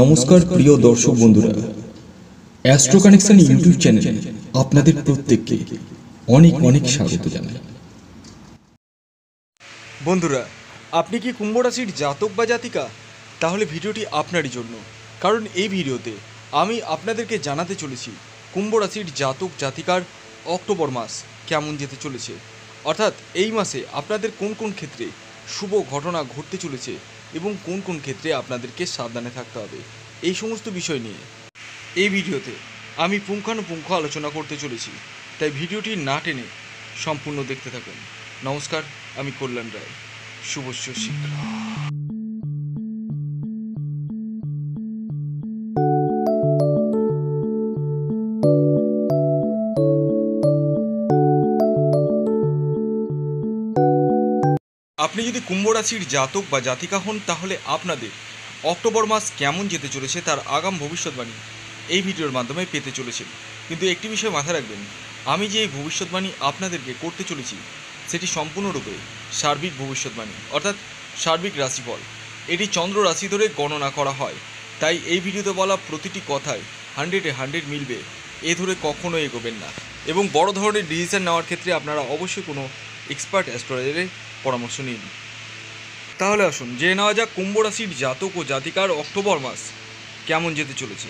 নমস্কার প্রিয় দর্শক বন্ধুরা অ্যাস্ট্রো কানেকশন ইউটিউব চ্যানেলে আপনাদের প্রত্যেককে অনেক অনেক স্বাগত জানাই বন্ধুরা আপনি কি কুম্ভ রাশির জাতক বা জাতিকা তাহলে ভিডিওটি আপনারই জন্য কারণ এই ভিডিওতে আমি আপনাদেরকে জানাতে চলেছি কুম্ভ রাশির জাতক জাতিকার অক্টোবর মাস কেমন যেতে চলেছে অর্থাৎ এই মাসে আপনাদের কোন কোন ক্ষেত্রে শুভ ঘটনা ঘটতে চলেছে এবং কোন কোন ক্ষেত্রে আপনাদেরকে সাবধানে থাকতে হবে এই সমস্ত বিষয় নিয়ে এই ভিডিওতে আমি পুঙ্খানুপুঙ্খ আলোচনা করতে চলেছি তাই ভিডিওটি না টেনে সম্পূর্ণ দেখতে থাকুন নমস্কার আমি কল্যাণ রায় শুভস্য শিক্ষা আপনি যদি কুম্ভ রাশির জাতক বা জাতিকা হন তাহলে আপনাদের অক্টোবর মাস কেমন যেতে চলেছে তার আগাম ভবিষ্যৎবাণী এই ভিডিওর মাধ্যমে পেতে চলেছেন কিন্তু একটি বিষয় মাথায় রাখবেন আমি যে এই ভবিষ্যৎবাণী আপনাদেরকে করতে চলেছি সেটি সম্পূর্ণরূপে সার্বিক ভবিষ্যৎবাণী অর্থাৎ সার্বিক রাশিফল এটি চন্দ্র রাশি ধরে গণনা করা হয় তাই এই ভিডিওতে বলা প্রতিটি কথায় হান্ড্রেডে হান্ড্রেড মিলবে এ ধরে কখনো এগোবেন না এবং বড় ধরনের ডিসিশন নেওয়ার ক্ষেত্রে আপনারা অবশ্যই কোনো এক্সপার্ট অ্যাস্ট্রোলজারের পরামর্শ নিন তাহলে আসুন জেনে নেওয়া যাক কুম্ভ রাশির জাতক ও জাতিকার অক্টোবর মাস কেমন যেতে চলেছে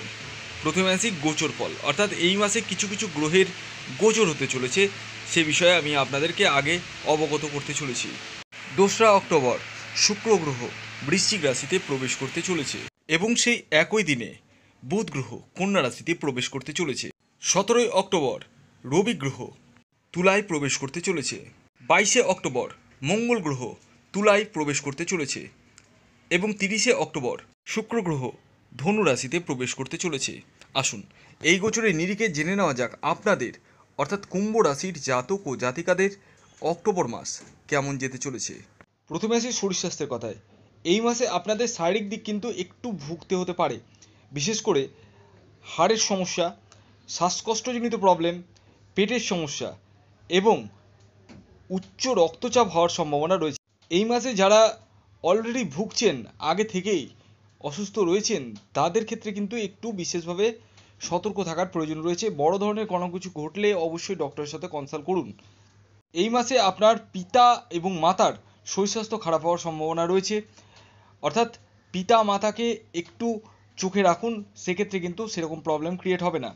প্রথমে আসি গোচর ফল অর্থাৎ এই মাসে কিছু কিছু গ্রহের গোচর হতে চলেছে সে বিষয়ে আমি আপনাদেরকে আগে অবগত করতে চলেছি দোসরা অক্টোবর শুক্র গ্রহ বৃশ্চিক রাশিতে প্রবেশ করতে চলেছে এবং সেই একই দিনে বুধ গ্রহ কন্যা রাশিতে প্রবেশ করতে চলেছে সতেরোই অক্টোবর রবি গ্রহ তুলায় প্রবেশ করতে চলেছে বাইশে অক্টোবর মঙ্গল গ্রহ তুলায় প্রবেশ করতে চলেছে এবং তিরিশে অক্টোবর শুক্র গ্রহ ধনু রাশিতে প্রবেশ করতে চলেছে আসুন এই গোচরের নিরিখে জেনে নেওয়া যাক আপনাদের অর্থাৎ কুম্ভ রাশির জাতক ও জাতিকাদের অক্টোবর মাস কেমন যেতে চলেছে প্রথমে আসি শরীর স্বাস্থ্যের কথায় এই মাসে আপনাদের শারীরিক দিক কিন্তু একটু ভুগতে হতে পারে বিশেষ করে হাড়ের সমস্যা শ্বাসকষ্টজনিত প্রবলেম পেটের সমস্যা এবং উচ্চ রক্তচাপ হওয়ার সম্ভাবনা রয়েছে এই মাসে যারা অলরেডি ভুগছেন আগে থেকেই অসুস্থ রয়েছেন তাদের ক্ষেত্রে কিন্তু একটু বিশেষভাবে সতর্ক থাকার প্রয়োজন রয়েছে বড় ধরনের কোনো কিছু ঘটলে অবশ্যই ডক্টরের সাথে কনসাল্ট করুন এই মাসে আপনার পিতা এবং মাতার শরীর স্বাস্থ্য খারাপ হওয়ার সম্ভাবনা রয়েছে অর্থাৎ পিতা মাতাকে একটু চোখে রাখুন সেক্ষেত্রে কিন্তু সেরকম প্রবলেম ক্রিয়েট হবে না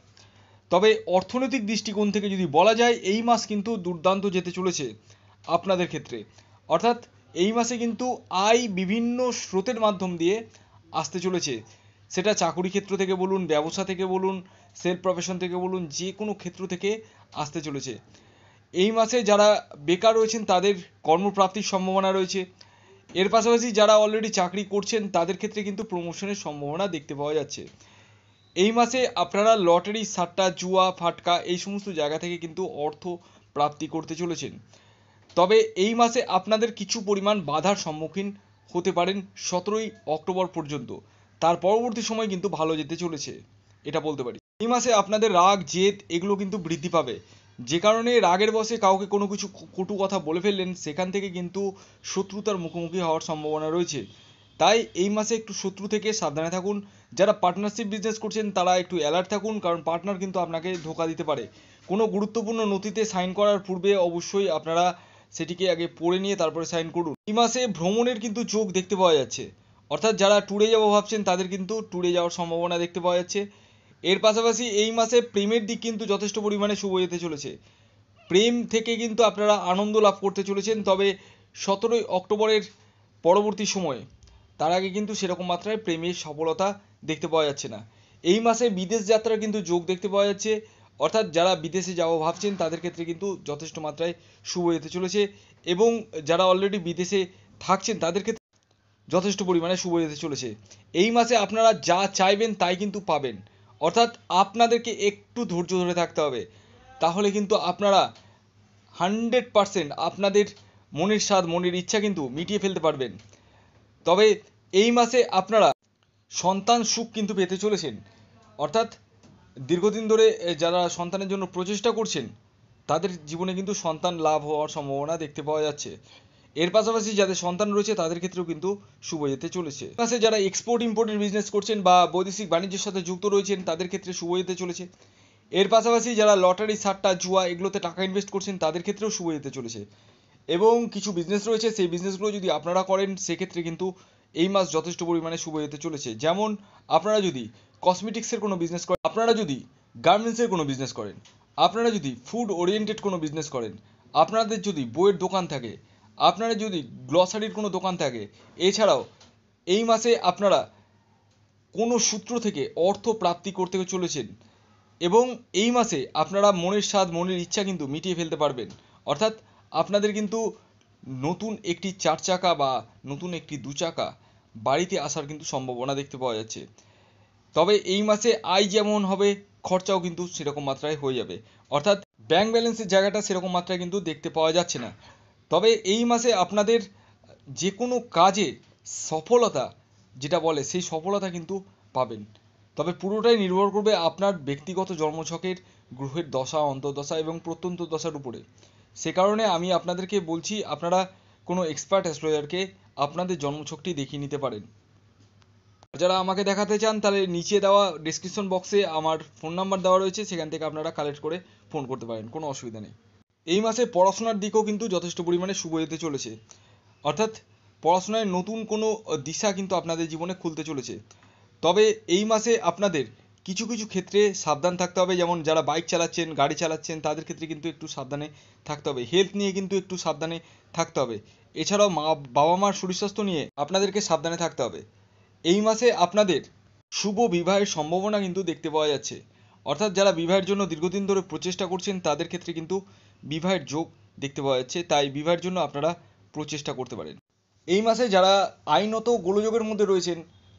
তবে অর্থনৈতিক দৃষ্টিকোণ থেকে যদি বলা যায় এই মাস কিন্তু দুর্দান্ত যেতে চলেছে আপনাদের ক্ষেত্রে অর্থাৎ এই মাসে কিন্তু আয় বিভিন্ন স্রোতের মাধ্যম দিয়ে আসতে চলেছে সেটা চাকুরি ক্ষেত্র থেকে বলুন ব্যবসা থেকে বলুন সেলফ প্রফেশন থেকে বলুন যে কোনো ক্ষেত্র থেকে আসতে চলেছে এই মাসে যারা বেকার রয়েছেন তাদের কর্মপ্রাপ্তির সম্ভাবনা রয়েছে এর পাশাপাশি যারা অলরেডি চাকরি করছেন তাদের ক্ষেত্রে কিন্তু প্রমোশনের সম্ভাবনা দেখতে পাওয়া যাচ্ছে এই মাসে আপনারা লটারি সাট্টা জুয়া ফাটকা এই সমস্ত জায়গা থেকে কিন্তু অর্থ প্রাপ্তি করতে চলেছেন তবে এই মাসে আপনাদের কিছু পরিমাণ বাধার সম্মুখীন হতে পারেন সতেরোই অক্টোবর পর্যন্ত তার পরবর্তী সময় কিন্তু ভালো যেতে চলেছে এটা বলতে পারি এই মাসে আপনাদের রাগ জেদ এগুলো কিন্তু বৃদ্ধি পাবে যে কারণে রাগের বসে কাউকে কোনো কিছু কটু কথা বলে ফেললেন সেখান থেকে কিন্তু শত্রুতার মুখোমুখি হওয়ার সম্ভাবনা রয়েছে তাই এই মাসে একটু শত্রু থেকে সাবধানে থাকুন যারা পার্টনারশিপ বিজনেস করছেন তারা একটু অ্যালার্ট থাকুন কারণ পার্টনার কিন্তু আপনাকে ধোকা দিতে পারে কোনো গুরুত্বপূর্ণ নথিতে সাইন করার পূর্বে অবশ্যই আপনারা সেটিকে আগে পড়ে নিয়ে তারপরে সাইন করুন এই মাসে ভ্রমণের কিন্তু চোখ দেখতে পাওয়া যাচ্ছে অর্থাৎ যারা ট্যুরে যাবো ভাবছেন তাদের কিন্তু ট্যুরে যাওয়ার সম্ভাবনা দেখতে পাওয়া যাচ্ছে এর পাশাপাশি এই মাসে প্রেমের দিক কিন্তু যথেষ্ট পরিমাণে শুভ যেতে চলেছে প্রেম থেকে কিন্তু আপনারা আনন্দ লাভ করতে চলেছেন তবে সতেরোই অক্টোবরের পরবর্তী সময়ে তার আগে কিন্তু সেরকম মাত্রায় প্রেমের সফলতা দেখতে পাওয়া যাচ্ছে না এই মাসে বিদেশ যাত্রা কিন্তু যোগ দেখতে পাওয়া যাচ্ছে অর্থাৎ যারা বিদেশে যাওয়া ভাবছেন তাদের ক্ষেত্রে কিন্তু যথেষ্ট মাত্রায় শুভ যেতে চলেছে এবং যারা অলরেডি বিদেশে থাকছেন তাদের ক্ষেত্রে যথেষ্ট পরিমাণে শুভ যেতে চলেছে এই মাসে আপনারা যা চাইবেন তাই কিন্তু পাবেন অর্থাৎ আপনাদেরকে একটু ধৈর্য ধরে থাকতে হবে তাহলে কিন্তু আপনারা হান্ড্রেড পারসেন্ট আপনাদের মনের স্বাদ মনের ইচ্ছা কিন্তু মিটিয়ে ফেলতে পারবেন তবে এই মাসে আপনারা সন্তান সুখ কিন্তু পেতে চলেছেন অর্থাৎ দীর্ঘদিন ধরে যারা সন্তানের জন্য প্রচেষ্টা করছেন তাদের জীবনে কিন্তু সন্তান লাভ হওয়ার সম্ভাবনা দেখতে পাওয়া যাচ্ছে এর পাশাপাশি যাদের সন্তান রয়েছে তাদের ক্ষেত্রেও কিন্তু শুভ যেতে চলেছে মাসে যারা এক্সপোর্ট ইম্পোর্টের বিজনেস করছেন বা বৈদেশিক বাণিজ্যের সাথে যুক্ত রয়েছেন তাদের ক্ষেত্রে শুভ যেতে চলেছে এর পাশাপাশি যারা লটারি সাট্টা জুয়া এগুলোতে টাকা ইনভেস্ট করছেন তাদের ক্ষেত্রেও শুভ যেতে চলেছে এবং কিছু বিজনেস রয়েছে সেই বিজনেসগুলো যদি আপনারা করেন সেক্ষেত্রে কিন্তু এই মাস যথেষ্ট পরিমাণে শুভ যেতে চলেছে যেমন আপনারা যদি কসমেটিক্সের কোনো বিজনেস করেন আপনারা যদি গার্মেন্টসের কোনো বিজনেস করেন আপনারা যদি ফুড ওরিয়েন্টেড কোনো বিজনেস করেন আপনাদের যদি বইয়ের দোকান থাকে আপনারা যদি গ্লসারির কোনো দোকান থাকে এছাড়াও এই মাসে আপনারা কোনো সূত্র থেকে অর্থ প্রাপ্তি করতে চলেছেন এবং এই মাসে আপনারা মনের স্বাদ মনের ইচ্ছা কিন্তু মিটিয়ে ফেলতে পারবেন অর্থাৎ আপনাদের কিন্তু নতুন একটি চার চাকা বা নতুন একটি দু চাকা বাড়িতে আসার কিন্তু সম্ভাবনা দেখতে পাওয়া যাচ্ছে তবে এই মাসে আয় যেমন হবে খরচাও কিন্তু সেরকম মাত্রায় হয়ে যাবে অর্থাৎ ব্যাংক ব্যালেন্সের জায়গাটা সেরকম মাত্রায় কিন্তু দেখতে পাওয়া যাচ্ছে না তবে এই মাসে আপনাদের যে কোনো কাজে সফলতা যেটা বলে সেই সফলতা কিন্তু পাবেন তবে পুরোটাই নির্ভর করবে আপনার ব্যক্তিগত জন্মছকের গ্রহের দশা অন্তর্দশা এবং প্রত্যন্ত দশার উপরে সে কারণে আমি আপনাদেরকে বলছি আপনারা কোনো এক্সপার্ট অ্যাস্ট্রোলজারকে আপনাদের জন্মছকটি দেখিয়ে নিতে পারেন যারা আমাকে দেখাতে চান তাহলে নিচে দেওয়া ডিসক্রিপশন বক্সে আমার ফোন নাম্বার দেওয়া রয়েছে সেখান থেকে আপনারা কালেক্ট করে ফোন করতে পারেন কোনো অসুবিধা নেই এই মাসে পড়াশোনার দিকেও কিন্তু যথেষ্ট পরিমাণে শুভ যেতে চলেছে অর্থাৎ পড়াশোনায় নতুন কোনো দিশা কিন্তু আপনাদের জীবনে খুলতে চলেছে তবে এই মাসে আপনাদের কিছু কিছু ক্ষেত্রে সাবধান থাকতে হবে যেমন যারা বাইক চালাচ্ছেন গাড়ি চালাচ্ছেন তাদের ক্ষেত্রে কিন্তু একটু সাবধানে থাকতে হবে হেলথ নিয়ে কিন্তু একটু সাবধানে থাকতে হবে এছাড়াও মা বাবা মার শরীর স্বাস্থ্য নিয়ে আপনাদেরকে সাবধানে থাকতে হবে এই মাসে আপনাদের শুভ বিবাহের সম্ভাবনা কিন্তু দেখতে পাওয়া যাচ্ছে অর্থাৎ যারা বিবাহের জন্য দীর্ঘদিন ধরে প্রচেষ্টা করছেন তাদের ক্ষেত্রে কিন্তু বিবাহের যোগ দেখতে পাওয়া যাচ্ছে তাই বিবাহের জন্য আপনারা প্রচেষ্টা করতে পারেন এই মাসে যারা আইনত গোলযোগের মধ্যে রয়েছেন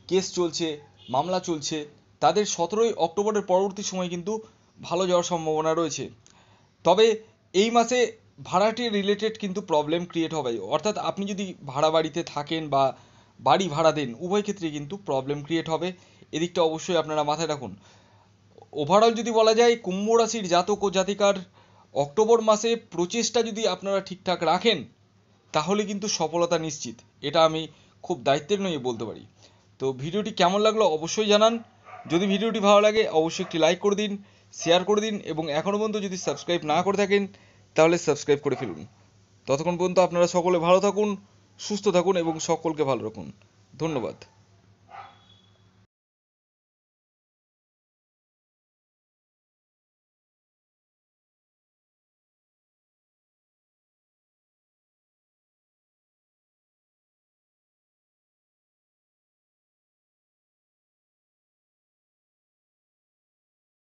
কেস চলছে মামলা চলছে তাদের সতেরোই অক্টোবরের পরবর্তী সময় কিন্তু ভালো যাওয়ার সম্ভাবনা রয়েছে তবে এই মাসে ভাড়াটি রিলেটেড কিন্তু প্রবলেম ক্রিয়েট হবে অর্থাৎ আপনি যদি ভাড়া বাড়িতে থাকেন বা বাড়ি ভাড়া দেন উভয় ক্ষেত্রে কিন্তু প্রবলেম ক্রিয়েট হবে এদিকটা অবশ্যই আপনারা মাথায় রাখুন ওভারঅল যদি বলা যায় কুম্ভ রাশির জাতক ও জাতিকার অক্টোবর মাসে প্রচেষ্টা যদি আপনারা ঠিকঠাক রাখেন তাহলে কিন্তু সফলতা নিশ্চিত এটা আমি খুব দায়িত্বের নয়ে বলতে পারি তো ভিডিওটি কেমন লাগলো অবশ্যই জানান যদি ভিডিওটি ভালো লাগে অবশ্যই একটি লাইক করে দিন শেয়ার করে দিন এবং এখনও পর্যন্ত যদি সাবস্ক্রাইব না করে থাকেন তাহলে সাবস্ক্রাইব করে ফেলুন ততক্ষণ পর্যন্ত আপনারা সকলে ভালো থাকুন সুস্থ থাকুন এবং সকলকে ভালো রাখুন ধন্যবাদ